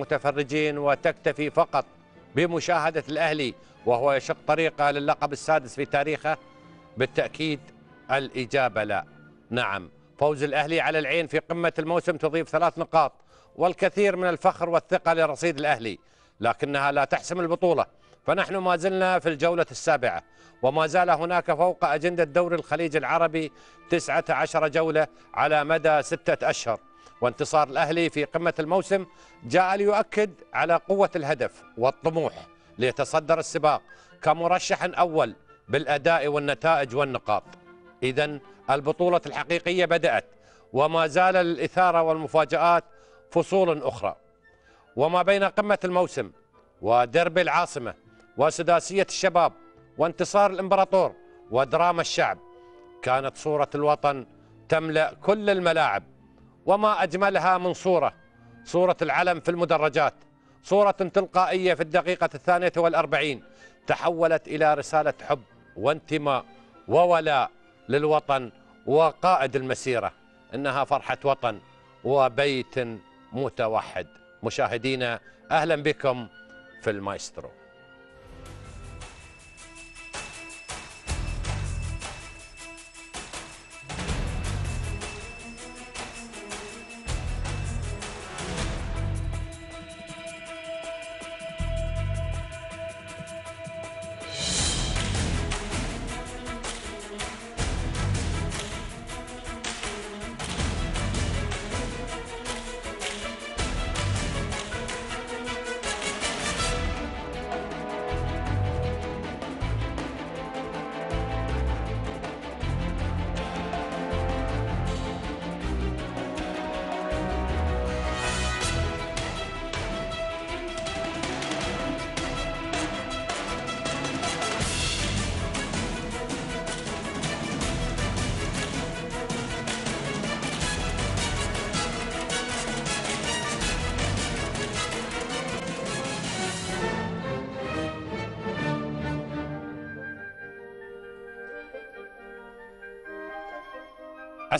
متفرجين وتكتفي فقط بمشاهدة الأهلي وهو يشق طريقه لللقب السادس في تاريخه بالتأكيد الإجابة لا نعم فوز الأهلي على العين في قمة الموسم تضيف ثلاث نقاط والكثير من الفخر والثقة لرصيد الأهلي لكنها لا تحسم البطولة فنحن ما زلنا في الجولة السابعة وما زال هناك فوق أجندة دوري الخليج العربي 19 جولة على مدى ستة أشهر وانتصار الأهلي في قمة الموسم جاء ليؤكد على قوة الهدف والطموح ليتصدر السباق كمرشح أول بالأداء والنتائج والنقاط إذا البطولة الحقيقية بدأت وما زال للإثارة والمفاجآت فصول أخرى وما بين قمة الموسم ودرب العاصمة وسداسية الشباب وانتصار الإمبراطور ودراما الشعب كانت صورة الوطن تملأ كل الملاعب وما أجملها من صورة صورة العلم في المدرجات صورة تلقائية في الدقيقة الثانية والأربعين تحولت إلى رسالة حب وانتماء وولاء للوطن وقائد المسيرة إنها فرحة وطن وبيت متوحد مشاهدينا أهلا بكم في المايسترو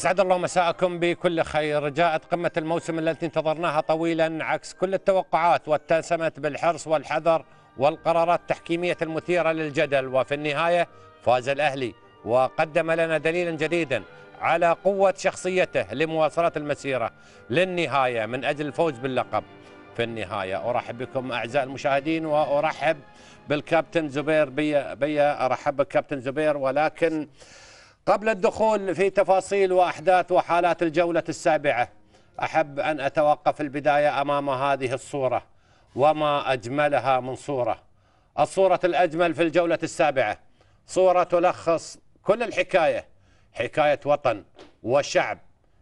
أسعد الله مساءكم بكل خير جاءت قمة الموسم التي انتظرناها طويلا عكس كل التوقعات واتسمت بالحرص والحذر والقرارات التحكيمية المثيرة للجدل وفي النهاية فاز الأهلي وقدم لنا دليلا جديدا على قوة شخصيته لمواصلة المسيرة للنهاية من أجل الفوز باللقب في النهاية أرحب بكم أعزائي المشاهدين وأرحب بالكابتن زبير بيا بيا أرحب بالكابتن زبير ولكن قبل الدخول في تفاصيل وأحداث وحالات الجولة السابعة أحب أن أتوقف البداية أمام هذه الصورة وما أجملها من صورة الصورة الأجمل في الجولة السابعة صورة تلخص كل الحكاية حكاية وطن وشعب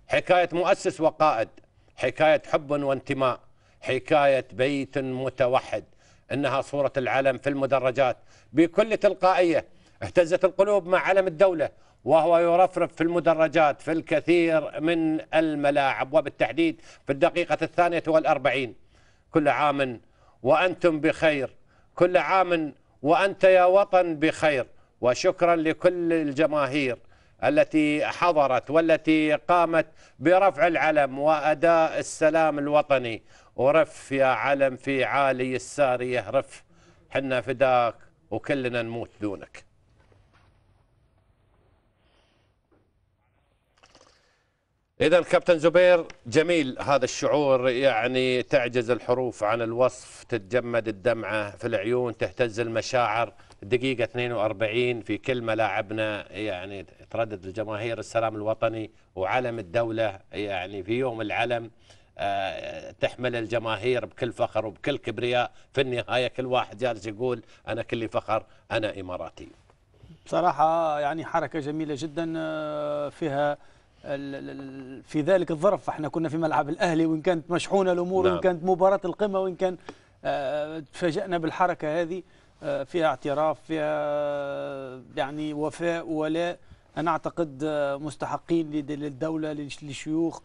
حكاية مؤسس وقائد حكاية حب وانتماء حكاية بيت متوحد إنها صورة العلم في المدرجات بكل تلقائية اهتزت القلوب مع علم الدولة وهو يرفرف في المدرجات في الكثير من الملاعب وبالتحديد في الدقيقة الثانية والأربعين كل عام وأنتم بخير كل عام وأنت يا وطن بخير وشكرا لكل الجماهير التي حضرت والتي قامت برفع العلم وأداء السلام الوطني ورف يا علم في عالي السارية يهرف حنا فداك وكلنا نموت دونك إذا كابتن زبير جميل هذا الشعور يعني تعجز الحروف عن الوصف تتجمد الدمعة في العيون تهتز المشاعر دقيقة 42 في كل ملاعبنا يعني تردد الجماهير السلام الوطني وعلم الدولة يعني في يوم العلم آه، تحمل الجماهير بكل فخر وبكل كبرياء في النهاية كل واحد جالس يقول أنا كلي فخر أنا إماراتي بصراحة يعني حركة جميلة جدا آه، فيها في ذلك الظرف احنا كنا في ملعب الأهلي وإن كانت مشحونة الأمور نعم. وإن كانت مباراة القمة وإن كان آه، تفاجأنا بالحركة هذه آه، فيها اعتراف فيها آه، يعني وفاء ولاء أنا أعتقد مستحقين للدولة للشيوخ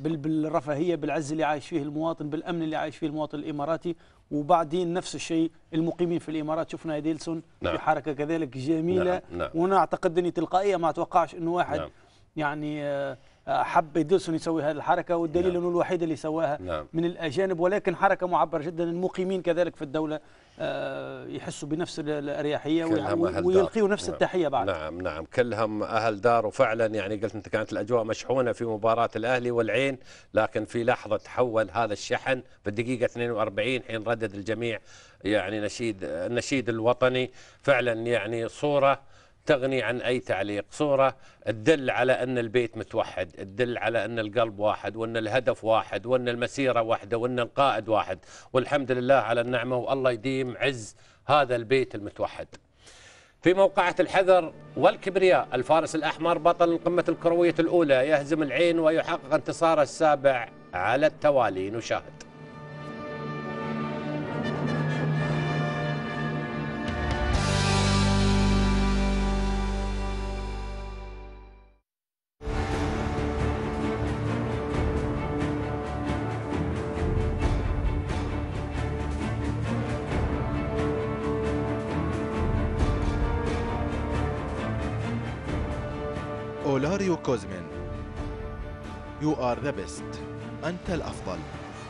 بالرفاهية بالعز اللي عايش فيه المواطن بالأمن اللي عايش فيه المواطن الإماراتي وبعدين نفس الشيء المقيمين في الامارات شفنا ديلسون نعم. في حركه كذلك جميله نعم. نعم. وانا اعتقد اني تلقائيه ما اتوقعش انه واحد نعم. يعني آه، آه، حب ديلسون يسوي هذه الحركه والدليل نعم. انه الوحيد اللي سواها نعم. من الاجانب ولكن حركه معبره جدا المقيمين كذلك في الدوله آه، يحسوا بنفس الاريحيه ويلقيوا نفس نعم. التحيه بعد نعم نعم كلهم اهل دار وفعلا يعني قلت انت كانت الاجواء مشحونه في مباراه الاهلي والعين لكن في لحظه تحول هذا الشحن في الدقيقه 42 حين ردد الجميع يعني نشيد النشيد الوطني فعلا يعني صوره تغني عن أي تعليق صورة تدل على أن البيت متوحد تدل على أن القلب واحد وأن الهدف واحد وأن المسيرة واحدة وأن القائد واحد والحمد لله على النعمة والله يديم عز هذا البيت المتوحد في موقعة الحذر والكبرياء الفارس الأحمر بطل القمة الكروية الأولى يهزم العين ويحقق انتصاره السابع على التوالي نشاهد أولاريو كوزمين You are the best أنت الأفضل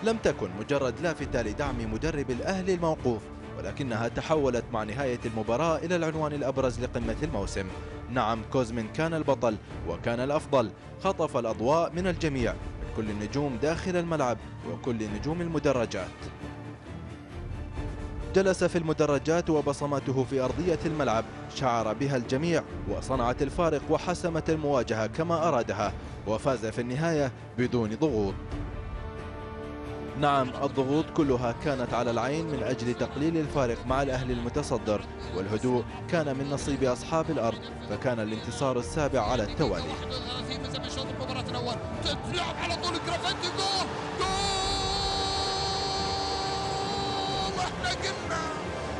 لم تكن مجرد لافتة لدعم مدرب الأهلي الموقوف ولكنها تحولت مع نهاية المباراة إلى العنوان الأبرز لقمة الموسم نعم كوزمين كان البطل وكان الأفضل خطف الأضواء من الجميع من كل النجوم داخل الملعب وكل نجوم المدرجات جلس في المدرجات وبصماته في أرضية الملعب شعر بها الجميع وصنعت الفارق وحسمت المواجهة كما أرادها وفاز في النهاية بدون ضغوط نعم الضغوط كلها كانت على العين من أجل تقليل الفارق مع الأهلي المتصدر والهدوء كان من نصيب أصحاب الأرض فكان الانتصار السابع على التوالي في المباراة الأول تلعب على طول جرافيتي جول جول قلنا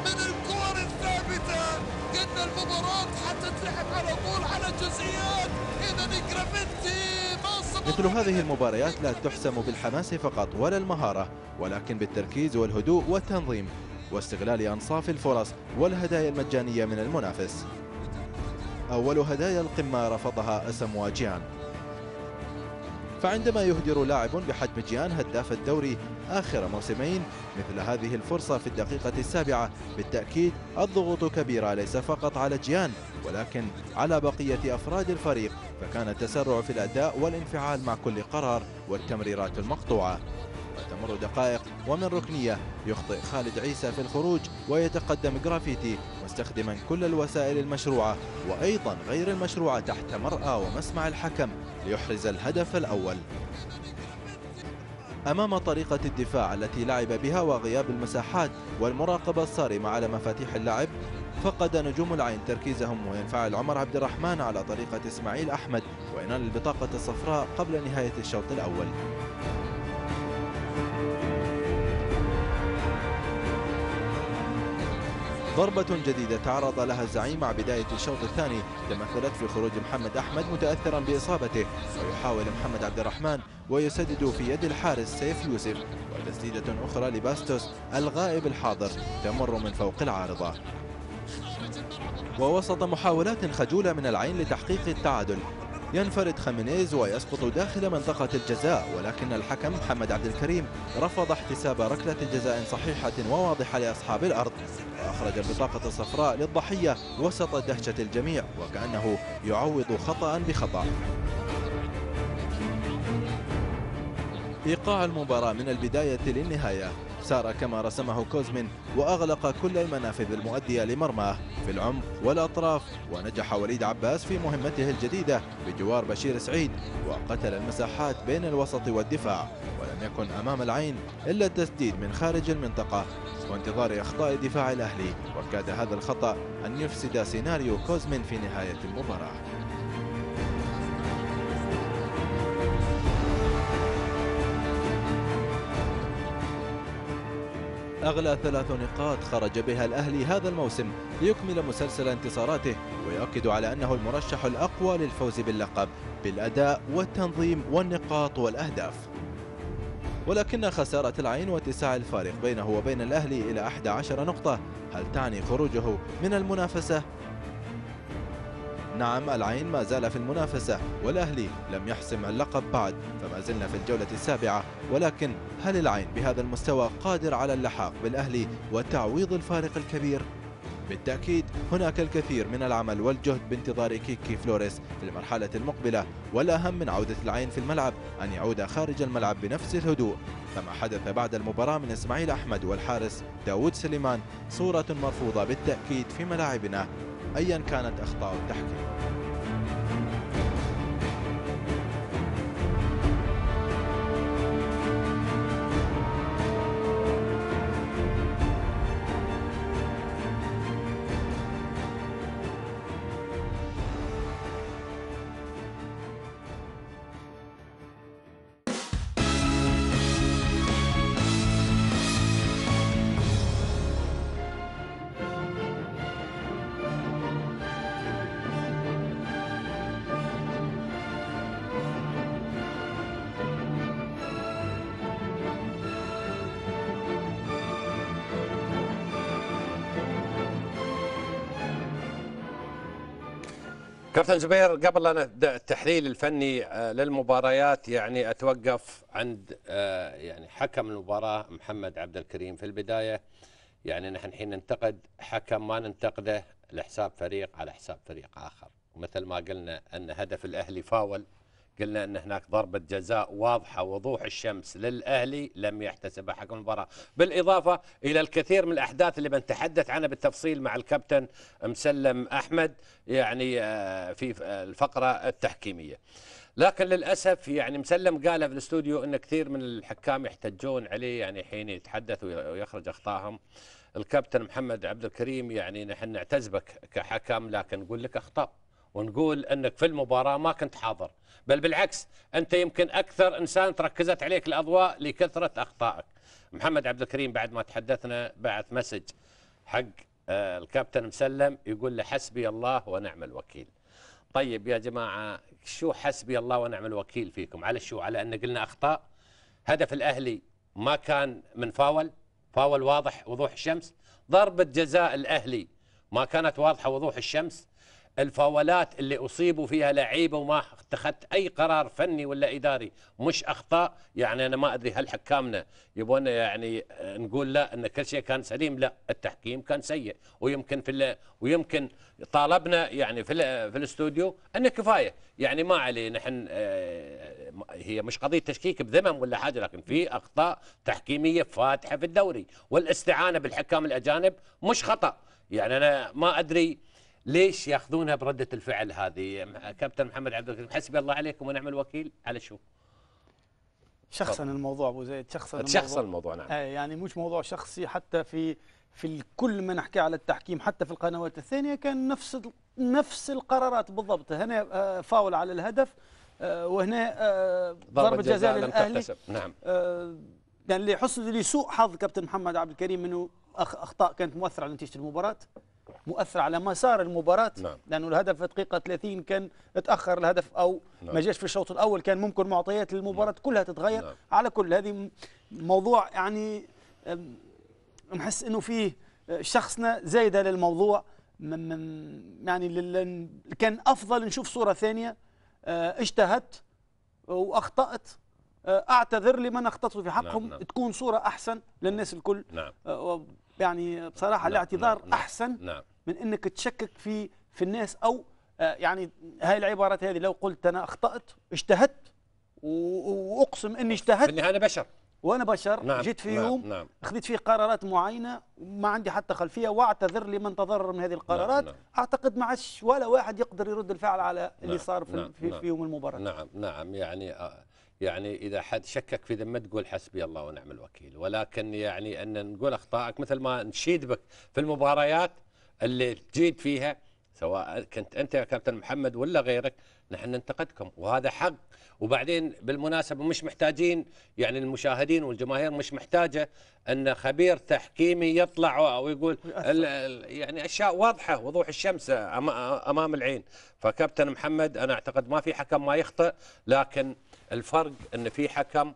من الكور الثابتة قلنا المباراة حتتلعب على طول على جزئيات اذا جرافيتي مثل هذه المباريات لا تحسم بالحماس فقط ولا المهارة ولكن بالتركيز والهدوء والتنظيم واستغلال أنصاف الفرص والهدايا المجانية من المنافس أول هدايا القمة رفضها أسم واجيان فعندما يهدر لاعب بحجم جيان هداف الدوري آخر موسمين مثل هذه الفرصة في الدقيقة السابعة بالتأكيد الضغوط كبيرة ليس فقط على جيان ولكن على بقية أفراد الفريق فكان التسرع في الأداء والانفعال مع كل قرار والتمريرات المقطوعة وتمر دقائق ومن ركنية يخطئ خالد عيسى في الخروج ويتقدم جرافيتي مستخدما كل الوسائل المشروعة وأيضا غير المشروعة تحت مرأى ومسمع الحكم ليحرز الهدف الأول أمام طريقة الدفاع التي لعب بها وغياب المساحات والمراقبة الصارمة على مفاتيح اللعب فقد نجوم العين تركيزهم وينفعل عمر عبد الرحمن على طريقة إسماعيل أحمد وينال البطاقة الصفراء قبل نهاية الشوط الأول ضربة جديدة تعرض لها الزعيم مع بداية الشوط الثاني تمثلت في خروج محمد أحمد متأثرا بإصابته ويحاول محمد عبد الرحمن ويسدد في يد الحارس سيف يوسف وتسديدة أخرى لباستوس الغائب الحاضر تمر من فوق العارضة ووسط محاولات خجولة من العين لتحقيق التعادل ينفرد خامينيز ويسقط داخل منطقة الجزاء ولكن الحكم محمد عبد الكريم رفض احتساب ركلة جزاء صحيحة وواضحة لأصحاب الأرض وأخرج البطاقة الصفراء للضحية وسط دهشة الجميع وكأنه يعوض خطأ بخطأ إيقاع المباراة من البداية للنهاية سار كما رسمه كوزمين وأغلق كل المنافذ المؤدية لمرماه في العمق والأطراف ونجح وليد عباس في مهمته الجديدة بجوار بشير سعيد وقتل المساحات بين الوسط والدفاع ولم يكن أمام العين إلا التسديد من خارج المنطقة وانتظار أخطاء دفاع الأهلي وكاد هذا الخطأ أن يفسد سيناريو كوزمين في نهاية المباراة أغلى ثلاث نقاط خرج بها الأهلي هذا الموسم ليكمل مسلسل انتصاراته ويؤكد على أنه المرشح الأقوى للفوز باللقب بالأداء والتنظيم والنقاط والأهداف ولكن خسارة العين واتساع الفارق بينه وبين الأهلي إلى 11 نقطة هل تعني خروجه من المنافسة نعم العين ما زال في المنافسة والأهلي لم يحسم اللقب بعد فما زلنا في الجولة السابعة ولكن هل العين بهذا المستوى قادر على اللحاق بالأهلي وتعويض الفارق الكبير؟ بالتأكيد هناك الكثير من العمل والجهد بانتظار كيكي فلوريس في المرحلة المقبلة والأهم من عودة العين في الملعب أن يعود خارج الملعب بنفس الهدوء فما حدث بعد المباراة من إسماعيل أحمد والحارس داود سليمان صورة مرفوضة بالتأكيد في ملاعبنا أيا كانت أخطاء التحكيم كابتن زبير قبل أن أبدأ التحليل الفني آه، للمباريات يعني أتوقف عند آه، يعني حكم المباراة محمد عبد الكريم في البداية يعني نحن الحين ننتقد حكم ما ننتقده لحساب فريق على حساب فريق آخر مثل ما قلنا أن هدف الأهلي فاول قلنا ان هناك ضربه جزاء واضحه وضوح الشمس للاهلي لم يحتسبها حكم المباراه، بالاضافه الى الكثير من الاحداث اللي بنتحدث عنها بالتفصيل مع الكابتن مسلم احمد يعني آه، في الفقره التحكيميه. لكن للاسف يعني مسلم قال في الاستوديو ان كثير من الحكام يحتجون عليه يعني حين يتحدث ويخرج اخطائهم. الكابتن محمد عبد الكريم يعني نحن نعتز بك كحكم لكن نقول لك اخطاء ونقول انك في المباراه ما كنت حاضر. بل بالعكس أنت يمكن أكثر إنسان تركزت عليك الأضواء لكثرة أخطائك محمد عبد الكريم بعد ما تحدثنا بعث مسج حق آه، الكابتن مسلم يقول له حسبي الله ونعم الوكيل طيب يا جماعة شو حسبي الله ونعم الوكيل فيكم على شو على أن قلنا أخطاء هدف الأهلي ما كان من فاول فاول واضح وضوح الشمس ضربة جزاء الأهلي ما كانت واضحة وضوح الشمس الفاولات اللي اصيبوا فيها لعيبه وما اتخذت اي قرار فني ولا اداري مش اخطاء يعني انا ما ادري هل حكامنا يبون يعني نقول لا ان كل شيء كان سليم لا التحكيم كان سيء ويمكن في ويمكن طالبنا يعني في في الاستوديو ان كفايه يعني ما عليه نحن آه، هي مش قضيه تشكيك بذمم ولا حاجه لكن في اخطاء تحكيميه فاتحه في الدوري والاستعانه بالحكام الاجانب مش خطا يعني انا ما ادري ليش ياخذونها برده الفعل هذه كابتن محمد عبد الكريم حسبي الله عليكم ونعم الوكيل على شو؟ شخصا الموضوع ابو زيد شخصا شخصا الموضوع نعم إيه، يعني مش موضوع شخصي حتى في في كل ما نحكي على التحكيم حتى في القنوات الثانيه كان نفس نفس القرارات بالضبط هنا آه، فاول على الهدف آه، وهنا آه، ضربه جزاء للاهلي نعم يعني لحسن لسوء حظ كابتن محمد عبد الكريم انه اخطاء كانت مؤثره على نتيجه المباراه مؤثر على مسار المباراة نعم. لأنه الهدف في دقيقة 30 كان تأخر الهدف أو نعم. ما جاش في الشوط الأول كان ممكن معطيات المباراة نعم. كلها تتغير نعم. على كل هذه موضوع يعني نحس أنه فيه أه، شخصنا زايدة للموضوع يعني كان أفضل نشوف صورة ثانية أه، اجتهدت وأخطأت أه، اعتذر لمن اخطأت في حقهم نعم،, نعم. تكون صوره احسن للناس الكل نعم. يعني بصراحه نعم الاعتذار نعم،, نعم احسن نعم من انك تشكك في في الناس او آه، يعني هاي العبارات هذه لو قلت انا اخطات اجتهدت واقسم اني اجتهدت في النهايه انا بشر وانا بشر نعم جيت في نعم يوم نعم اخذت فيه قرارات معينه ما عندي حتى خلفيه واعتذر لمن تضرر من هذه نعم، القرارات نعم اعتقد ما عادش ولا واحد يقدر يرد الفعل على اللي نعم صار في, نعم في, في نعم. يوم المباراه نعم نعم يعني آه، يعني اذا حد شكك في ذمه تقول حسبي الله ونعم الوكيل ولكن يعني ان نقول اخطائك مثل ما نشيد بك في المباريات اللي تجيد فيها سواء كنت انت يا كابتن محمد ولا غيرك نحن ننتقدكم وهذا حق وبعدين بالمناسبه مش محتاجين يعني المشاهدين والجماهير مش محتاجه ان خبير تحكيمي يطلع ويقول ال يعني اشياء واضحه وضوح الشمس امام العين فكابتن محمد انا اعتقد ما في حكم ما يخطئ لكن الفرق ان في حكم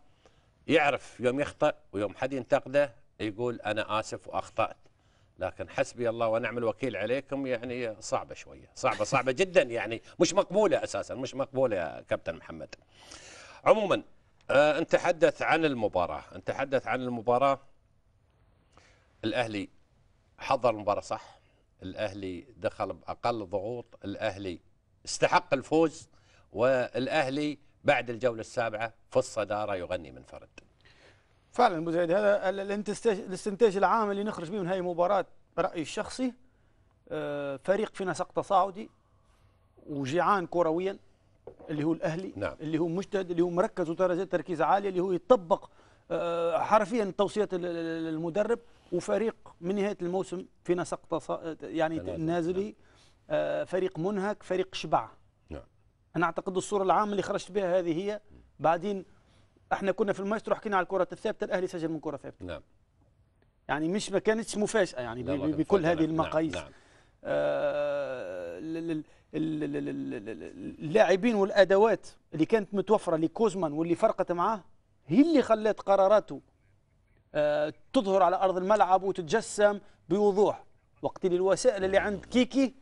يعرف يوم يخطئ ويوم حد ينتقده يقول انا اسف واخطات لكن حسبي الله ونعم الوكيل عليكم يعني صعبه شويه صعبه صعبه جدا يعني مش مقبوله اساسا مش مقبوله يا كابتن محمد عموما آه نتحدث عن المباراه نتحدث عن المباراه الاهلي حضر المباراه صح الاهلي دخل باقل ضغوط الاهلي استحق الفوز والاهلي بعد الجولة السابعة في الصدارة يغني من فرد فعلا ابو زيد هذا الاستنتاج العام اللي نخرج به من هذه المباراة برأيي الشخصي آه، فريق في نسق تصاعدي وجيعان كرويا اللي هو الأهلي نعم. اللي هو مجتهد اللي هو مركز ودرجات تركيز عالية اللي هو يطبق آه، حرفيا توصيات المدرب وفريق من نهاية الموسم في نسق يعني نازلي آه، فريق منهك فريق شبع أنا أعتقد الصورة العامة اللي خرجت بها هذه هي بعدين احنا كنا في المايسترو حكينا على الكرة الثابتة الأهلي سجل من كرة ثابتة نعم يعني مش ما كانتش مفاجأة يعني بكل هذه نعم، المقاييس نعم. آه، اللاعبين والادوات اللي كانت متوفره لكوزمان واللي فرقت معاه هي اللي خلت قراراته آه، تظهر على ارض الملعب وتتجسم بوضوح وقت الوسائل اللي عند كيكي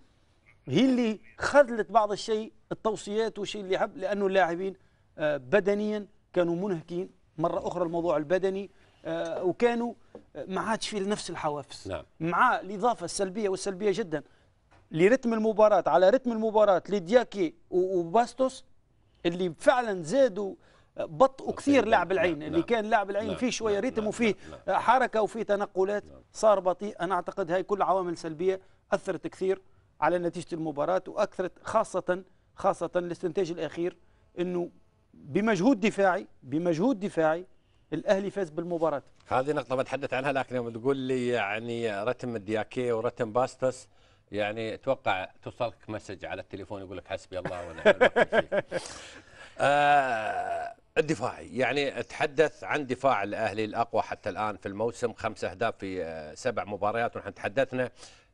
هي اللي خذلت بعض الشيء التوصيات والشيء اللي حب لانه اللاعبين آه، بدنيا كانوا منهكين مره اخرى الموضوع البدني آه، وكانوا آه، ما عادش في نفس الحوافز نعم. مع الاضافه السلبيه والسلبيه جدا لرتم المباراه على رتم المباراه لدياكي وباستوس اللي فعلا زادوا بطء كثير لعب نعم، العين نعم. اللي كان لعب العين نعم. فيه شويه نعم. ريتم وفيه نعم، نعم، حركه وفيه تنقلات صار بطيء انا اعتقد هاي كل عوامل سلبيه اثرت كثير على نتيجة المباراة وأكثرت خاصة خاصة الاستنتاج الأخير أنه بمجهود دفاعي بمجهود دفاعي الاهلي فاز بالمباراه هذه نقطه بتحدث عنها لكن لما تقول لي يعني رتم الدياكي ورتم باستس يعني اتوقع توصلك مسج على التليفون يقول لك حسبي الله ونعم آه الدفاعي يعني تحدث عن دفاع الاهلي الاقوى حتى الان في الموسم خمس اهداف في آه، سبع مباريات ونحن تحدثنا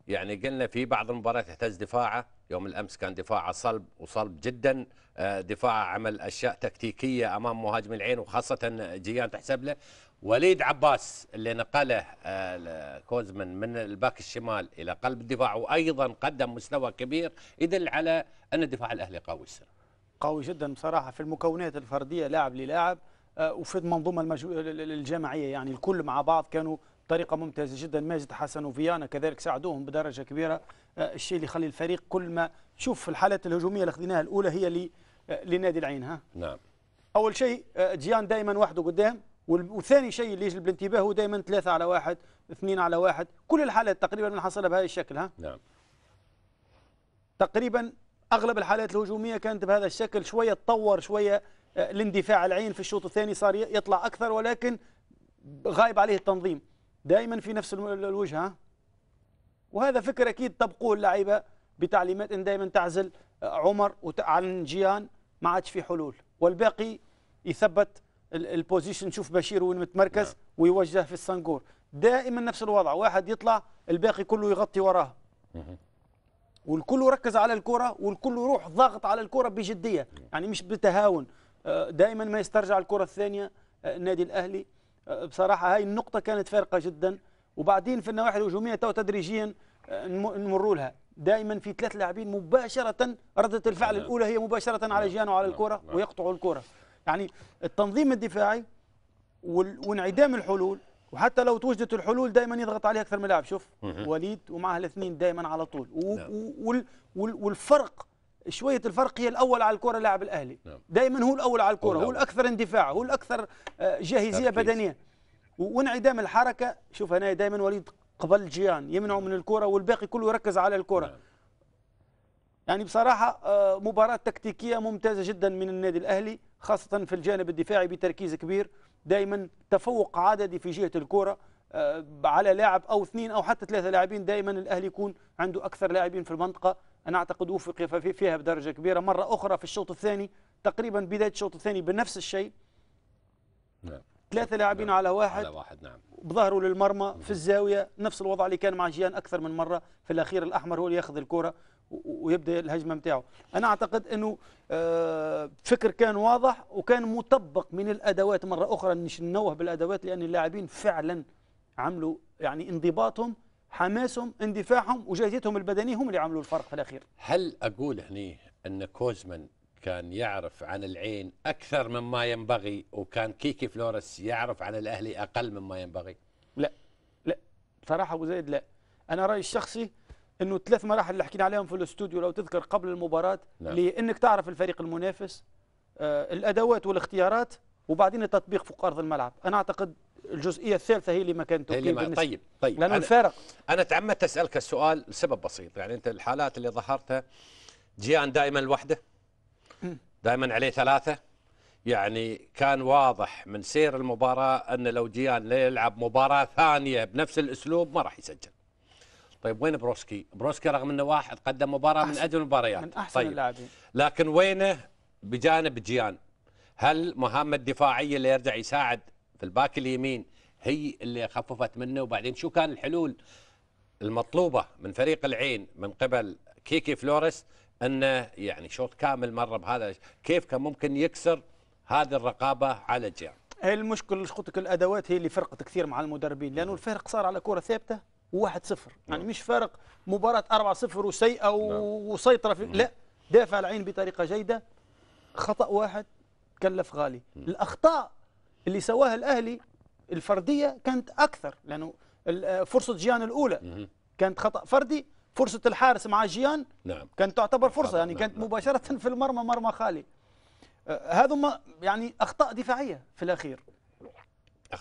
يعني قلنا في بعض المباريات يحتاج دفاعه يوم الامس كان دفاعه صلب وصلب جدا آه، دفاعه عمل اشياء تكتيكيه امام مهاجم العين وخاصه جيان تحسب له وليد عباس اللي نقله آه، كوزمن من الباك الشمال الى قلب الدفاع وايضا قدم مستوى كبير يدل على ان الدفاع الاهلي قوي السنه. قوي جدا بصراحه في المكونات الفرديه لاعب للاعب آه، وفي المنظومه الجماعيه يعني الكل مع بعض كانوا بطريقه ممتازه جدا ماجد حسن وفيانا كذلك ساعدوهم بدرجه كبيره آه، الشيء اللي يخلي الفريق كل ما شوف الحالات الهجوميه اللي خذيناها الاولى هي آه، لنادي العين ها نعم اول شيء آه، جيان دائما وحده قدام وثاني شيء اللي يجلب الانتباه هو دائما ثلاثة على واحد اثنين على واحد كل الحالات تقريبا بنحصلها بهذا الشكل ها نعم تقريبا اغلب الحالات الهجوميه كانت بهذا الشكل شويه تطور شويه الاندفاع العين في الشوط الثاني صار يطلع اكثر ولكن غايب عليه التنظيم دائما في نفس الوجهه وهذا فكر اكيد طبقوه اللعيبه بتعليمات ان دائما تعزل آه، عمر عن جيان ما عادش في حلول والباقي يثبت البوزيشن شوف بشير وين متمركز نعم. ويوجه في الصنجور دائما نفس الوضع واحد يطلع الباقي كله يغطي وراه والكل ركز على الكرة والكل يروح ضاغط على الكرة بجدية يعني مش بتهاون آه، دائما ما يسترجع الكرة الثانية آه، النادي الأهلي بصراحه هاي النقطه كانت فارقه جدا وبعدين في النواحي الهجوميه تو تدريجيا آه، نمروا لها دائما في ثلاث لاعبين مباشره رده الفعل نعم. الاولى هي مباشره على نعم. جيانو على نعم. الكره ويقطعوا الكره يعني التنظيم الدفاعي وانعدام الحلول وحتى لو توجدت الحلول دائما يضغط عليها اكثر من لاعب شوف وليد ومعه الاثنين دائما على طول والفرق شويه الفرق هي الاول على الكره لاعب الاهلي نعم. دائما هو الاول على الكره هو الاكثر اندفاع هو الاكثر آه، جاهزيه تركيز. بدنيه وانعدام الحركه شوف هنا دائما وليد قبل جيان يمنعه من الكره والباقي كله يركز على الكره نعم. يعني بصراحه آه، مباراه تكتيكيه ممتازه جدا من النادي الاهلي خاصه في الجانب الدفاعي بتركيز كبير دائما تفوق عددي في جهه الكره آه، على لاعب او اثنين او حتى ثلاثه لاعبين دائما الاهلي يكون عنده اكثر لاعبين في المنطقه أنا أعتقد وفق فيها بدرجة كبيرة مرة أخرى في الشوط الثاني تقريبا بداية الشوط الثاني بنفس الشيء نعم ثلاثة لاعبين نعم. على واحد على واحد نعم بظهره للمرمى نعم. في الزاوية نفس الوضع اللي كان مع جيان أكثر من مرة في الأخير الأحمر هو اللي ياخذ الكرة ويبدا الهجمه نتاعو انا اعتقد انه آه، فكر كان واضح وكان مطبق من الادوات مره اخرى نش ننوه بالادوات لان اللاعبين فعلا عملوا يعني انضباطهم حماسهم اندفاعهم وجاهزيتهم البدنيه هم اللي عملوا الفرق في الاخير هل اقول هني ان كوزمان كان يعرف عن العين اكثر مما ينبغي وكان كيكي فلوريس يعرف عن الاهلي اقل مما ينبغي لا لا بصراحه ابو زيد لا انا رايي الشخصي انه الثلاث مراحل اللي حكينا عليهم في الاستوديو لو تذكر قبل المباراه نعم. لانك تعرف الفريق المنافس آه الادوات والاختيارات وبعدين التطبيق فوق ارض الملعب انا اعتقد الجزئيه الثالثه هي اللي ما كانت اوكي ما طيب طيب لانه الفارق انا تعمدت اسالك السؤال لسبب بسيط يعني انت الحالات اللي ظهرتها جيان دائما لوحده دائما عليه ثلاثه يعني كان واضح من سير المباراه ان لو جيان يلعب مباراه ثانيه بنفس الاسلوب ما راح يسجل طيب وين بروسكي؟ بروسكي رغم انه واحد قدم مباراه من اجل المباريات من احسن طيب. اللاعبين لكن وينه بجانب جيان؟ هل مهامه الدفاعيه اللي يرجع يساعد في الباك اليمين هي اللي خففت منه وبعدين شو كان الحلول المطلوبه من فريق العين من قبل كيكي فلوريس انه يعني شوط كامل مر بهذا كيف كان ممكن يكسر هذه الرقابه على الجيم المشكلة خطك الادوات هي اللي فرقت كثير مع المدربين لانه نعم. الفارق صار على كره ثابته وواحد صفر يعني نعم. مش فارق مباراه 4 0 وسيئه نعم. وسيطره في لا دافع العين بطريقه جيده خطا واحد كلف غالي الاخطاء اللي سواها الأهلي الفردية كانت أكثر لأنه آه، فرصة جيان الأولى كانت خطأ فردي فرصة الحارس مع جيان نعم. كانت تعتبر فرصة يعني نعم. كانت نعم. مباشرة في المرمى مرمى خالي آه، هذا يعني أخطاء دفاعية في الأخير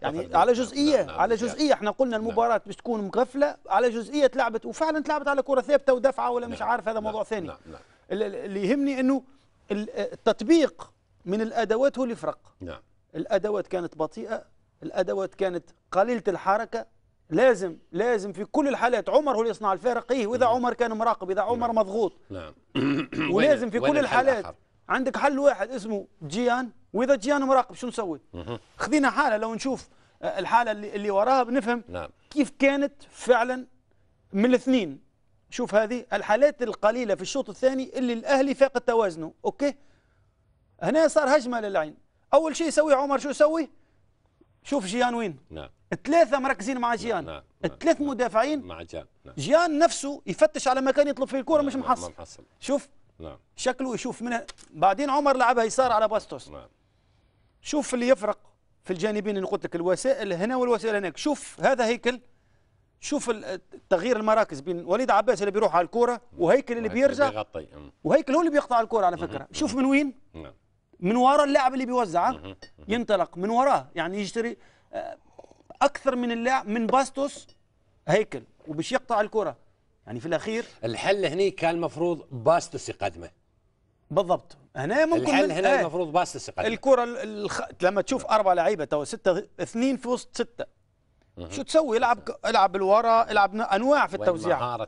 يعني على نعم، جزئيه نعم. نعم، على جزئيه احنا قلنا المباراه نعم. باش تكون مقفله على جزئيه تلعبت وفعلا تلعبت على كره ثابته ودفعه ولا نعم. مش عارف هذا موضوع ثاني نعم نعم اللي يهمني انه آه، التطبيق من الادوات هو اللي فرق نعم الأدوات كانت بطيئة الأدوات كانت قليلة الحركة لازم لازم في كل الحالات عمر هو اللي يصنع الفارق إيه واذا نعم. عمر كان مراقب اذا عمر نعم. مضغوط نعم ولازم في كل الحالات عندك حل واحد اسمه جيان واذا جيان مراقب شو نسوي خذينا حاله لو نشوف آه، الحاله اللي, اللي وراها بنفهم نعم. كيف كانت فعلا من الاثنين شوف هذه الحالات القليله في الشوط الثاني اللي الاهلي فاقد توازنه اوكي هنا صار هجمه للعين اول شيء يسوي عمر شو يسوي؟ شوف جيان وين؟ نعم الثلاثه مركزين مع جيان نعم, نعم، الثلاث نعم. مدافعين مع جيان نعم. جيان نفسه يفتش على مكان يطلب فيه الكرة نعم. مش نعم، محصل محصل شوف نعم شكله يشوف من بعدين عمر لعبها يسار على باستوس نعم شوف اللي يفرق في الجانبين اللي قلت لك الوسائل هنا والوسائل هناك شوف هذا هيكل شوف تغيير المراكز بين وليد عباس اللي بيروح على الكوره وهيكل اللي بيرجع وهيكل هو اللي بيقطع الكوره على فكره شوف من وين نعم من وراء اللاعب اللي بيوزعه ينطلق من وراه يعني يشتري آه، اكثر من اللاعب من باستوس هيكل وباش يقطع الكره يعني في الاخير الحل هنا كان المفروض باستوس يقدمه بالضبط هنا ممكن الحل هنا إيه. المفروض باستوس يقدمه الكره الخ... لما تشوف اربع لعيبه تو سته اثنين في وسط سته شو تسوي العب العب بالورا العب انواع في التوزيع نعم.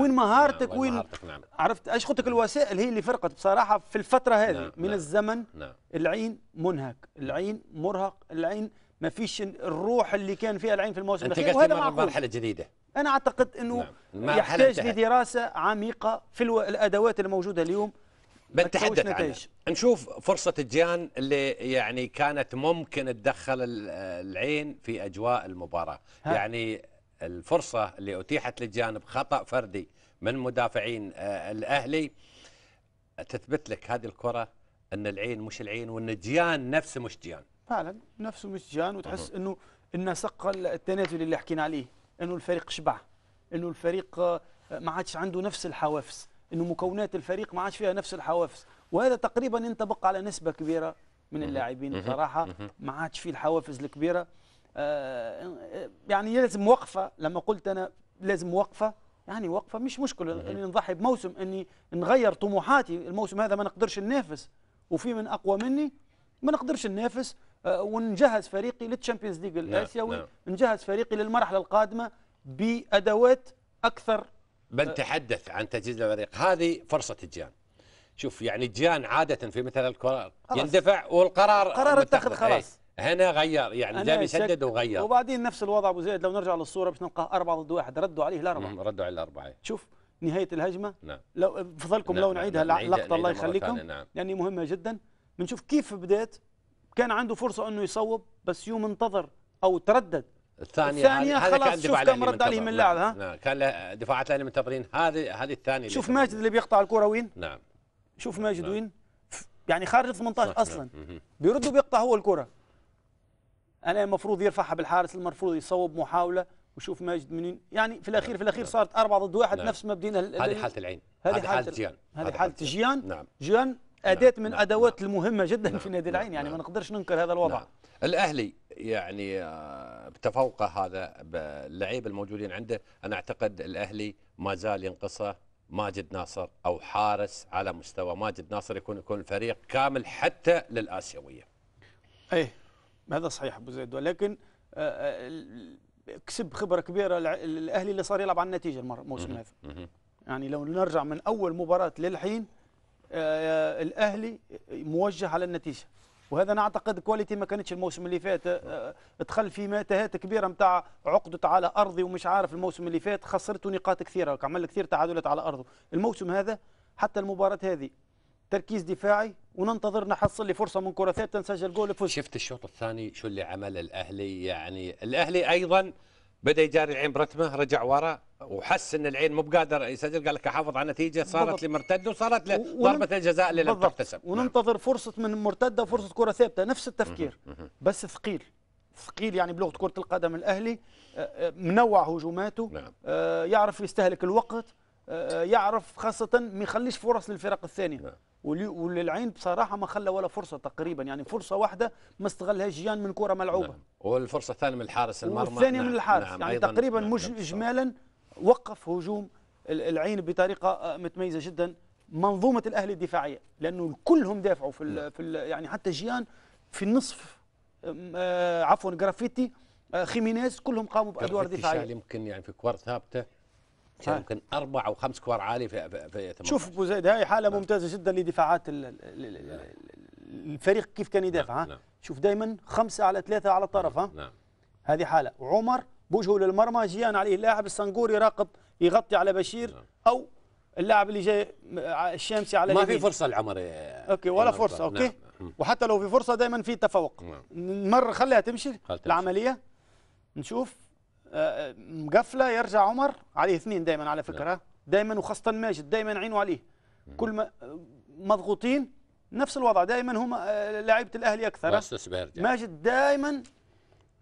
وين مهارتك نعم. وين مهارتك وين نعم. عرفت خطك الوسائل هي اللي فرقت بصراحه في الفتره هذه نعم. من نعم. الزمن نعم. العين منهك العين مرهق العين ما فيش الروح اللي كان فيها العين في الموسم الاخير وهذا معقول مرحله جديده انا اعتقد انه نعم. يحتاج لدراسه عميقه في الادوات الموجوده اليوم بنتحدث عنه نشوف فرصة الجيان اللي يعني كانت ممكن تدخل العين في أجواء المباراة ها. يعني الفرصة اللي أتيحت للجيان بخطأ فردي من مدافعين آه، الأهلي تثبت لك هذه الكرة أن العين مش العين وأن الجيان نفسه مش جيان فعلا نفسه مش جيان وتحس أنه أنه سق التنازل اللي حكينا عليه أنه الفريق شبع أنه الفريق آه، ما عادش عنده نفس الحوافز انه مكونات الفريق ما عادش فيها نفس الحوافز وهذا تقريبا ينطبق على نسبه كبيره من اللاعبين بصراحه ما عادش فيه الحوافز الكبيره آه، آه، يعني لازم وقفه لما قلت انا لازم وقفه يعني وقفه مش مشكله اني نضحي بموسم اني نغير طموحاتي الموسم هذا ما نقدرش ننافس وفي من اقوى مني ما نقدرش ننافس آه، ونجهز فريقي للتشامبيونز ليج نعم، الاسيوي نعم. نجهز فريقي للمرحله القادمه بادوات اكثر بل أه. تحدث عن تجهيز الفريق هذه فرصه الجيان شوف يعني الجيان عاده في مثل الكره يندفع والقرار قرار اتخذ إيه، خلاص هنا غير يعني جاب يسدد وغير وبعدين نفس الوضع ابو زيد لو نرجع للصوره باش نلقى أربعة ضد واحد ردوا عليه الأربعة ردوا عليه الأربعة إيه. شوف نهاية الهجمة نعم لو فضلكم نعم لو نعم، نعيدها نعم لقطة الله يخليكم نعم يعني مهمة جدا بنشوف كيف بدات كان عنده فرصة انه يصوب بس يوم انتظر او تردد الثانية الثانية خلاص شوف كم رد عليه من اللاعب نعم. ها نعم كان له دفاعات لأهلي من تمرين هذه هذه الثانية شوف ماجد اللي بيقطع الكرة وين نعم, نعم. شوف ماجد نعم. وين يعني خارج 18 نعم. اصلا نعم. بيرد وبيقطع هو الكرة انا المفروض يرفعها بالحارس المفروض يصوب محاولة وشوف ماجد منين يعني في الاخير في الاخير صارت أربعة ضد واحد نعم. نفس بدينا هذه حالة العين هذه حالة جيان هذه حالة جيان جيان أداة من أدوات المهمة جدا في نادي العين يعني ما نقدرش ننكر هذا الوضع الاهلي يعني آه، بتفوقه هذا اللعيبه الموجودين عنده انا اعتقد الاهلي ما زال ينقصه ماجد ناصر او حارس على مستوى ماجد ناصر يكون يكون الفريق كامل حتى للاسيويه. ايه هذا صحيح ابو زيد ولكن آه، آه، كسب خبره كبيره الاهلي اللي صار يلعب على النتيجه الموسم هذا. يعني لو نرجع من اول مباراه للحين الاهلي موجه على النتيجه. وهذا انا اعتقد كواليتي ما كانتش الموسم اللي فات آه، آه، دخل في متاهات كبيره نتاع عقده على ارضي ومش عارف الموسم اللي فات خسرته نقاط كثيره عمل كثير تعادلات على ارضه الموسم هذا حتى المباراه هذه تركيز دفاعي وننتظر نحصل لي فرصه من كره ثابته نسجل جول فوز شفت الشوط الثاني شو اللي عمل الاهلي يعني الاهلي ايضا بدا يجاري العين برتمه رجع ورا وحس ان العين مو بقادر يسجل قال لك احافظ على النتيجه صارت لمرتده وصارت ضربه الجزاء اللي لم تحتسب نعم. وننتظر نعم. فرصه من مرتده وفرصه كره ثابته نفس التفكير بس ثقيل ثقيل يعني بلغه كره القدم الاهلي آه، آه، منوع هجوماته نعم. آه، يعرف يستهلك الوقت يعرف خاصه ما يخليش فرص للفرق الثانيه نعم. وللعين بصراحه ما خلى ولا فرصه تقريبا يعني فرصه واحده ما استغلهاش جيان من كره ملعوبه نعم. والفرصه الثانيه من الحارس المرمى الثانيه نعم. من الحارس نعم. يعني تقريبا نعم. مش اجمالا وقف هجوم العين بطريقه آه، متميزه جدا منظومه الاهلي الدفاعيه لانه كلهم دافعوا في نعم. في يعني حتى جيان في النصف آه، عفوا جرافيتي آه، خيمينيز كلهم قاموا بادوار دفاعيه يمكن يعني في كوار ثابته يمكن اربع او خمس كور عالي في في في شوف ابو زيد هاي حاله نعم. ممتازه جدا لدفاعات نعم. الفريق كيف كان يدافع نعم، ها شوف دائما خمسه على ثلاثه على الطرف ها هذه حاله وعمر بوجهه للمرمى جيان عليه اللاعب الصنقور يراقب يغطي على بشير او اللاعب اللي جاي آه، الشامسي على ما في فرصه لعمر اوكي ولا فرصه, اوكي وحتى لو في فرصه دائما في تفوق مر خليها تمشي العمليه نشوف مقفله يرجع عمر عليه اثنين دائما على نعم. فكره دائما وخاصه ماجد دائما عينه عليه كل ما مضغوطين نفس الوضع دائما هم آه، لعيبه الاهلي اكثر ماجد دائما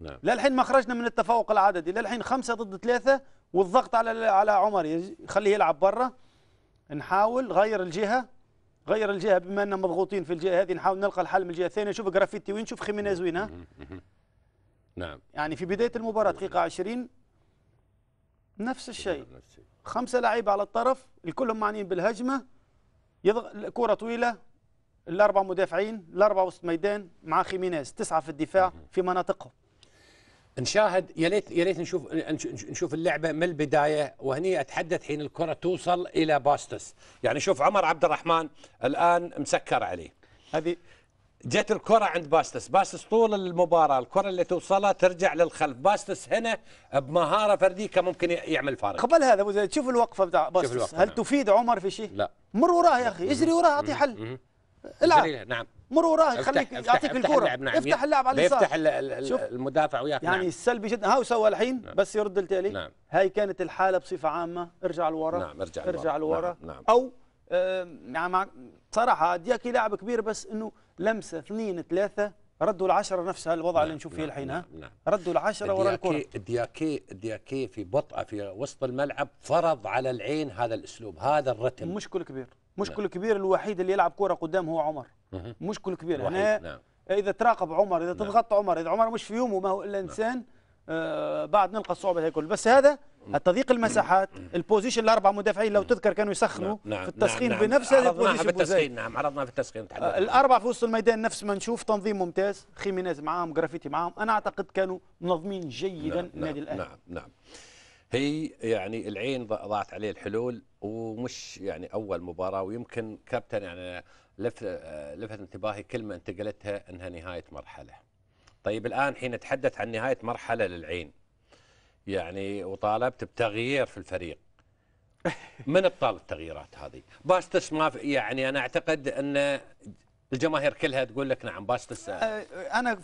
نعم للحين ما خرجنا من التفوق العددي للحين خمسة ضد ثلاثة والضغط على على عمر يخليه يلعب برا نحاول غير الجهة غير الجهة بما أننا مضغوطين في الجهة هذه نحاول نلقى الحل من الجهة الثانية نشوف جرافيتي وين نشوف خيمينيز وين نعم يعني في بدايه المباراه دقيقه 20 نفس الشيء خمسه لعيبه على الطرف الكلهم معنيين بالهجمه يضغ... كره طويله الاربع مدافعين الاربع وسط ميدان مع خيمينيز تسعه في الدفاع في مناطقهم نشاهد يا ليت يا ليت نشوف نشوف اللعبه من البدايه وهني اتحدث حين الكره توصل الى باستس يعني شوف عمر عبد الرحمن الان مسكر عليه هذه جت الكرة عند باستس باستس طول المباراة الكرة اللي توصلها ترجع للخلف باستس هنا بمهارة فردية ممكن يعمل فارق قبل هذا ابو زيد شوف الوقفة بتاع باستس الوقفة هل نعم. تفيد عمر في شيء؟ لا مر وراه يا أخي اجري وراه أعطي حل العب نعم مر وراه خليك يعطيك الكرة نعم. افتح اللعب على اليسار يفتح المدافع وياك يعني نعم. السلبي جدا هاو سوى الحين نعم. بس يرد التالي نعم. هاي كانت الحالة بصفة عامة ارجع لورا نعم ارجع لورا ارجع نعم. نعم. أو آه، يعني صراحة دياكي لاعب كبير بس انه لمسه اثنين ثلاثه ردوا العشرة نفسها الوضع نعم اللي نشوف فيه نعم، الحين نعم نعم ردوا العشرة ورا الكرة دياكي دياكي في بطئه في وسط الملعب فرض على العين هذا الاسلوب هذا الرتم مشكل كبير مشكل نعم كبير الوحيد اللي يلعب كرة قدام هو عمر مشكل كبير هنا نعم اذا تراقب عمر اذا نعم. تضغط عمر اذا عمر مش في يومه ما هو الا نعم. انسان آه بعد نلقى الصعوبة هي كل بس هذا التضييق المساحات البوزيشن الاربع مدافعين لو تذكر كانوا نعم، يسخنوا نعم. في التسخين نعم. بنفس هذا نعم. البوزيشن التسخين نعم عرضناها في التسخين آه، الاربعه في وسط الميدان نفس ما نشوف تنظيم ممتاز خيمينيز معاهم جرافيتي معاهم انا اعتقد كانوا منظمين جيدا نعم. النادي الاهلي نعم،, نعم نعم هي يعني العين ضاعت عليه الحلول ومش يعني اول مباراه ويمكن كابتن يعني لفت آه، لفت انتباهي كلمه انت قلتها انها نهايه مرحله طيب الان حين نتحدث عن نهايه مرحله للعين يعني وطالبت بتغيير في الفريق من ابطال التغييرات هذه باستس ما يعني انا اعتقد ان الجماهير كلها تقول لك نعم باستس آه. آه، انا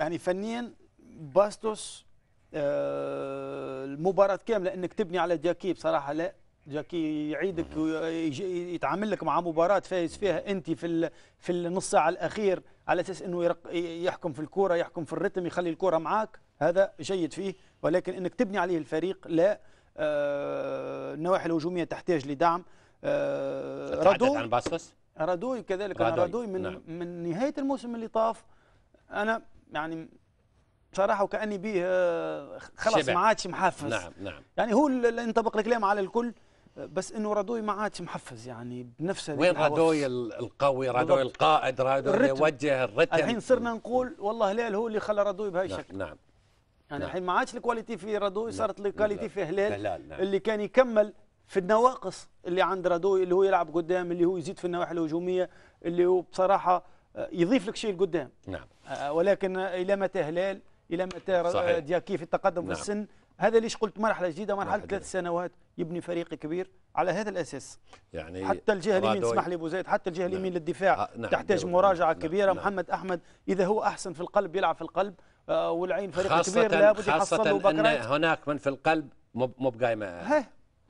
يعني فنيا باستوس آه، المباراة كاملة انك تبني على جاكي بصراحة لا جاكي يعيدك ويتعامل لك مع مباراة فايز فيها انت في في النص ساعة الاخير على اساس انه يحكم في الكورة يحكم في الرتم يخلي الكورة معاك هذا جيد فيه ولكن انك تبني عليه الفريق لا آه، النواحي الهجوميه تحتاج لدعم آه، رادوي عن باسوس رادوي كذلك رادوي, رادوي من نعم. من نهايه الموسم اللي طاف انا يعني صراحه وكاني به آه، خلاص ما عادش محفز نعم نعم يعني هو اللي ينطبق الكلام على الكل بس انه رادوي ما عادش محفز يعني بنفس وين رادوي القوي رادوي القائد رادوي اللي يوجه الرتم الحين صرنا نقول والله لا هو اللي خلى رادوي بهاي نعم، الشكل نعم, نعم. يعني نعم. الحين ما عادش الكواليتي في رادوي نعم. صارت الكواليتي نعم. في هلال لا لا. اللي كان يكمل في النواقص اللي عند رادوي اللي هو يلعب قدام اللي هو يزيد في النواحي الهجوميه اللي هو بصراحه آه، يضيف لك شيء لقدام نعم آه، ولكن الى متى هلال الى متى آه، دياكي في التقدم نعم. في السن هذا ليش قلت مرحله جديده مرحله نعم. ثلاث سنوات يبني فريق كبير على هذا الاساس يعني حتى الجهه اليمين اسمح لي ابو زيد حتى الجهه اليمين نعم. للدفاع نعم. تحتاج نعم. مراجعه نعم. كبيره نعم. محمد احمد اذا هو احسن في القلب يلعب في القلب آه، والعين فريق خاصة كبير لابد يحصل له بكرات هناك من في القلب مو بقايمه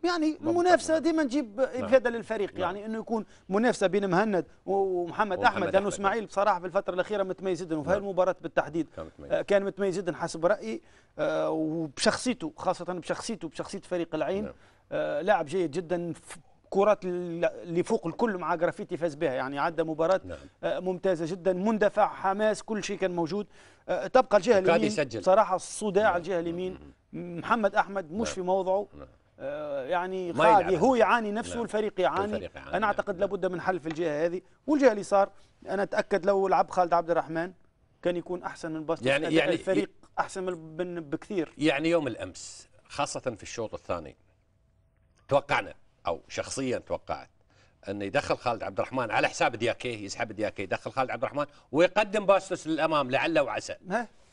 يعني المنافسه ديما نجيب نعم. افاده للفريق لا. نعم. يعني انه يكون منافسه بين مهند ومحمد, ومحمد احمد لانه اسماعيل بصراحه في الفتره الاخيره متميز جدا وفي هذه نعم. المباراه بالتحديد آه، كان متميز, جدا حسب رايي آه، وبشخصيته خاصه بشخصيته بشخصيه فريق العين لاعب جيد جدا كرات اللي فوق الكل مع جرافيتي فاز بها يعني عدى مباراة نعم. آه، ممتازة جدا مندفع حماس كل شيء كان موجود آه، تبقى الجهة اليمين صراحة الصداع نعم. الجهة اليمين محمد أحمد مش نعم. في موضعه نعم. آه، يعني خالي هو يعاني نفسه نعم. والفريق يعاني. يعاني أنا أعتقد نعم. لابد من حل في الجهة هذه والجهة اليسار أنا أتأكد لو لعب خالد عبد الرحمن كان يكون أحسن من باسل يعني, يعني الفريق أحسن من بكثير يعني يوم الأمس خاصة في الشوط الثاني توقعنا او شخصيا توقعت انه يدخل خالد عبد الرحمن على حساب دياكيه يسحب دياكيه يدخل خالد عبد الرحمن ويقدم باستوس للامام لعله وعسى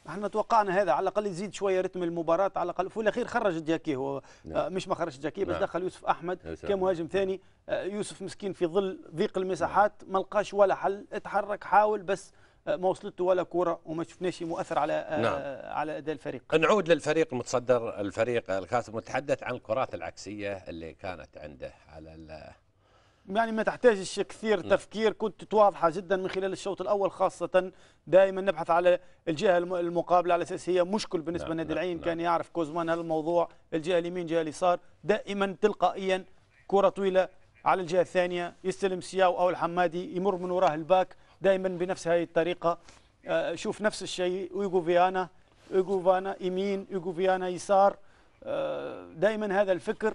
احنا توقعنا هذا على الاقل يزيد شويه رتم المباراه على الاقل في الاخير خرج دياكي هو نعم. آه، مش ما خرج دياكي بس نعم. دخل يوسف احمد كمهاجم ثاني آه، يوسف مسكين في ظل ضيق نعم. المساحات نعم. ما لقاش ولا حل اتحرك حاول بس ما وصلت ولا كره وما شفناش مؤثر على آه، نعم. على اداء الفريق نعود للفريق المتصدر الفريق الكاس متحدث عن الكرات العكسيه اللي كانت عنده على يعني ما تحتاجش كثير نعم. تفكير كنت واضحه جدا من خلال الشوط الاول خاصه دائما نبحث على الجهه المقابله على اساس هي مشكل بالنسبه نعم. لنادي نعم، العين نعم. كان يعرف كوزمان الموضوع الجهه اليمين جهه اليسار دائما تلقائيا كره طويله على الجهه الثانيه يستلم سياو او الحمادي يمر من وراه الباك دائما بنفس هذه الطريقه آه، شوف نفس الشيء ويجو فيانا ويجو فانا يمين ويجو فيانا يسار آه، دائما هذا الفكر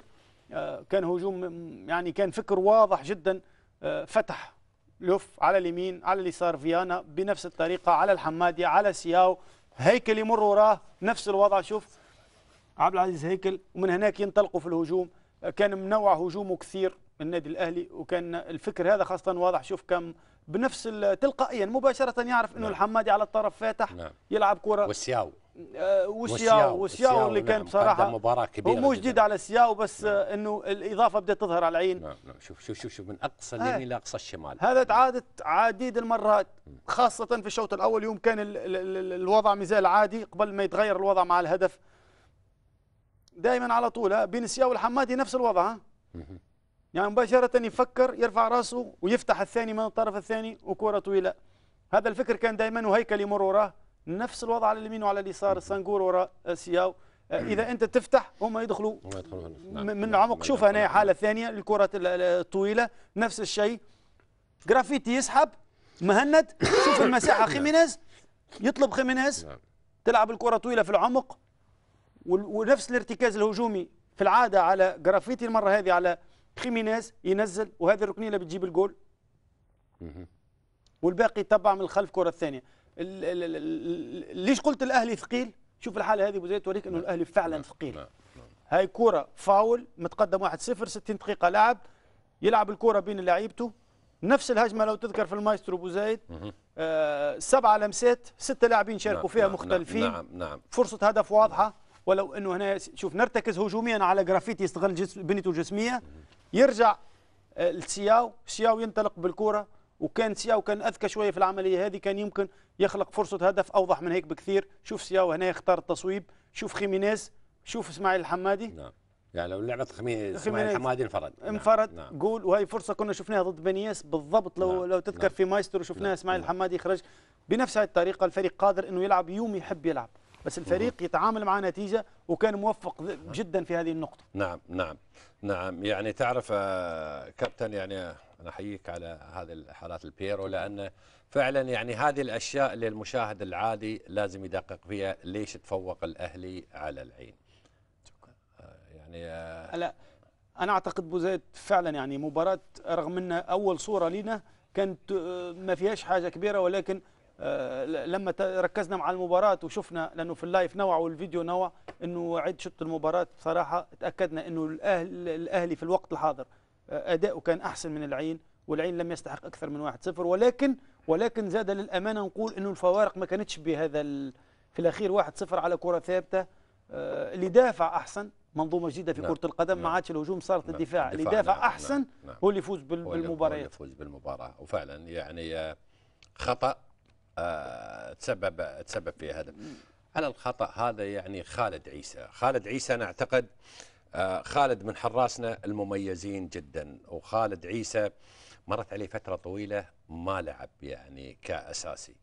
آه، كان هجوم يعني كان فكر واضح جدا فتح لوف على اليمين على اليسار فيانا بنفس الطريقه على الحمادي على سياو هيكل يمر وراه نفس الوضع شوف عبد العزيز هيكل ومن هناك ينطلقوا في الهجوم كان منوع هجومه كثير النادي الاهلي وكان الفكر هذا خاصه واضح شوف كم بنفس تلقائيا مباشره يعرف انه نعم. الحمادي على الطرف فاتح نعم. يلعب كره والسياو آه، وسياو وسياو اللي نعم. كان بصراحه مباراه كبيره مو جديد على السياو بس نعم. آه، انه الاضافه بدات تظهر على العين نعم نعم شوف شوف شوف, شوف من اقصى آه. اليمين آه. لاقصى الشمال هذا تعادت عديد المرات خاصه في الشوط الاول يوم كان الـ الـ الـ الوضع مازال عادي قبل ما يتغير الوضع مع الهدف دائما على طول بين السياو والحمادي نفس الوضع ها يعني مباشرة يفكر يرفع راسه ويفتح الثاني من الطرف الثاني وكرة طويلة هذا الفكر كان دائما وهيكل يمر وراه نفس الوضع على اليمين وعلى اليسار السنغور وراء آه، سياو آه، اذا انت تفتح هم يدخلوا نعم. من العمق شوف هنا حاله ثانيه الكره الطويله نفس الشيء جرافيتي يسحب مهند شوف المساحه نعم. خيمينيز يطلب خيمينيز نعم. تلعب الكره طويله في العمق ونفس الارتكاز الهجومي في العاده على جرافيتي المره هذه على خيمينيز ينزل وهذه الركنيه اللي بتجيب الجول والباقي تبع من الخلف كره الثانيه ليش قلت الاهلي ثقيل شوف الحاله هذه ابو توريك انه نعم. الاهلي فعلا نعم. ثقيل نعم. هاي كره فاول متقدم 1-0 60 دقيقه لعب يلعب الكره بين لعيبته نفس الهجمه لو تذكر في المايسترو ابو زايد آه سبعه لمسات سته لاعبين شاركوا نعم فيها نعم مختلفين نعم نعم فرصه هدف واضحه ولو انه هنا شوف نرتكز هجوميا على جرافيتي يستغل جس بنيته الجسميه يرجع آه، لسياو سياو ينطلق بالكرة وكان سياو كان اذكى شويه في العمليه هذه كان يمكن يخلق فرصه هدف اوضح من هيك بكثير شوف سياو هنا يختار التصويب شوف خيمينيز شوف اسماعيل الحمادي نعم يعني لو لعبت خيمينيز اسماعيل الحمادي انفرد نعم. انفرد نعم. قول وهي فرصه كنا شفناها ضد بنياس بالضبط لو نعم. لو تذكر نعم. في مايسترو شفناها نعم. اسماعيل نعم. الحمادي خرج بنفس هذه الطريقه الفريق قادر انه يلعب يوم يحب يلعب بس الفريق يتعامل مع نتيجه وكان موفق جدا في هذه النقطه نعم نعم نعم يعني تعرف آه، كابتن يعني انا احييك على هذه الحالات البيرو لان فعلا يعني هذه الاشياء اللي المشاهد العادي لازم يدقق فيها ليش تفوق الاهلي على العين آه، يعني آه، هلا انا اعتقد بوزيد فعلا يعني مباراه رغم ان اول صوره لنا كانت ما فيهاش حاجه كبيره ولكن آه، لما ركزنا مع المباراه وشفنا لانه في اللايف نوع والفيديو نوع انه عد شط المباراه بصراحه تاكدنا انه الاهلي الاهلي في الوقت الحاضر آه، اداؤه كان احسن من العين والعين لم يستحق اكثر من 1-0 ولكن ولكن زاد للامانه نقول انه الفوارق ما كانتش بهذا في الاخير 1-0 على كره ثابته اللي آه، دافع احسن منظومه جديده في نعم. كره القدم نعم. ما عادش الهجوم صارت نعم. الدفاع اللي دافع نعم،, نعم. احسن نعم. هو اللي يفوز بالمباريات هو اللي يفوز بالمباراه وفعلا يعني خطا تسبب تسبب في هذا على الخطا هذا يعني خالد عيسى خالد عيسى انا اعتقد آه، خالد من حراسنا المميزين جدا وخالد عيسى مرت عليه فتره طويله ما لعب يعني كاساسي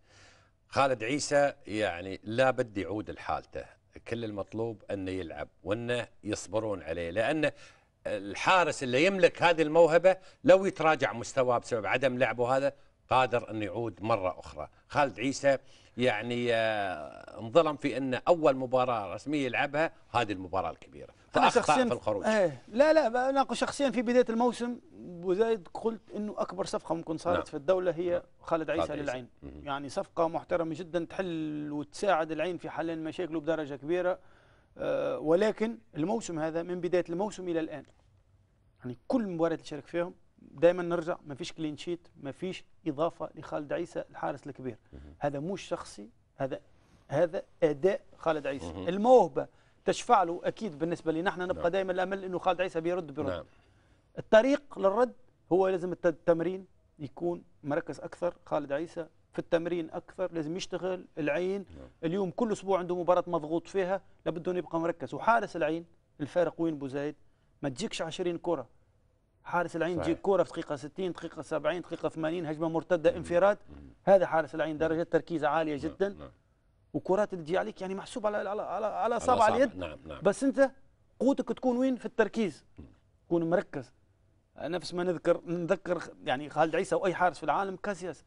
خالد عيسى يعني لا بد يعود لحالته كل المطلوب انه يلعب وانه يصبرون عليه لان الحارس اللي يملك هذه الموهبه لو يتراجع مستواه بسبب عدم لعبه هذا قادر أن يعود مرة أخرى خالد عيسى يعني آه، انظلم في أن أول مباراة رسمية يلعبها هذه المباراة الكبيرة فأخطأ في الخروج آه لا لا أنا شخصيا في بداية الموسم وزايد قلت أنه أكبر صفقة ممكن صارت نعم. في الدولة هي نعم. خالد عيسى خالد للعين عيسى. يعني صفقة محترمة جدا تحل وتساعد العين في حل مشاكله بدرجة كبيرة أه ولكن الموسم هذا من بداية الموسم إلى الآن يعني كل مباراة اللي شارك فيهم دائما نرجع ما فيش كلين شيت ما فيش اضافه لخالد عيسى الحارس الكبير هذا مش شخصي هذا هذا اداء خالد عيسى الموهبه تشفع له اكيد بالنسبه لي نحن نبقى نعم. دائما الامل انه خالد عيسى بيرد بيرد نعم. الطريق للرد هو لازم التمرين يكون مركز اكثر خالد عيسى في التمرين اكثر لازم يشتغل العين نعم. اليوم كل اسبوع عنده مباراه مضغوط فيها لابد انه يبقى مركز وحارس العين الفارق وين بوزايد ما تجيكش 20 كره حارس العين يجيك كوره في دقيقه 60 دقيقه 70 دقيقه 80 هجمه مرتده انفراد هذا حارس العين درجه تركيز عاليه نعم، جدا نعم. وكرات اللي تجي عليك يعني محسوب على على على, على صابع اليد نعم نعم. بس انت قوتك تكون وين في التركيز تكون مركز نفس ما نذكر نذكر يعني خالد عيسى واي حارس في العالم كاسياس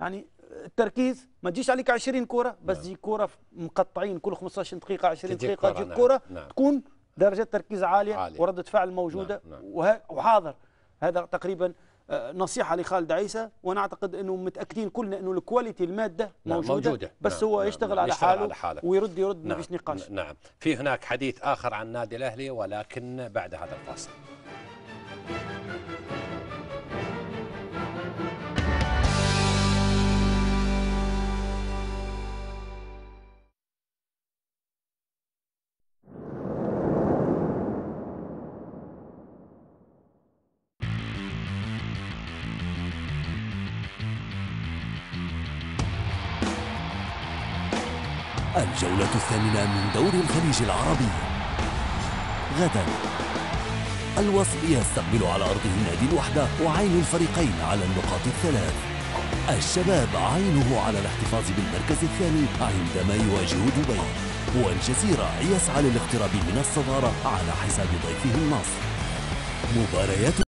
يعني التركيز ما تجيش عليك 20 كره بس نعم. تجي كره مقطعين كل 15 دقيقه 20 دقيقه تجيك نعم، كره نعم. تكون درجات تركيز عالية, عالية. وردة فعل موجودة نعم. نعم. وحاضر هذا تقريبا آه، نصيحة لخالد عيسى وأنا أعتقد أنه متأكدين كلنا أنه الكواليتي المادة موجودة, نعم موجودة بس نعم هو يشتغل, نعم على, يشتغل حاله على حاله ويرد يرد نعم ما فيش نقاش نعم في هناك حديث آخر عن النادي الأهلي ولكن بعد هذا الفاصل الجولة الثامنة من دور الخليج العربي غدا الوصل يستقبل على أرضه نادي الوحدة وعين الفريقين على النقاط الثلاث الشباب عينه على الاحتفاظ بالمركز الثاني عندما يواجه دبي والجزيرة يسعى للاقتراب من الصدارة على حساب ضيفه النصر مباريات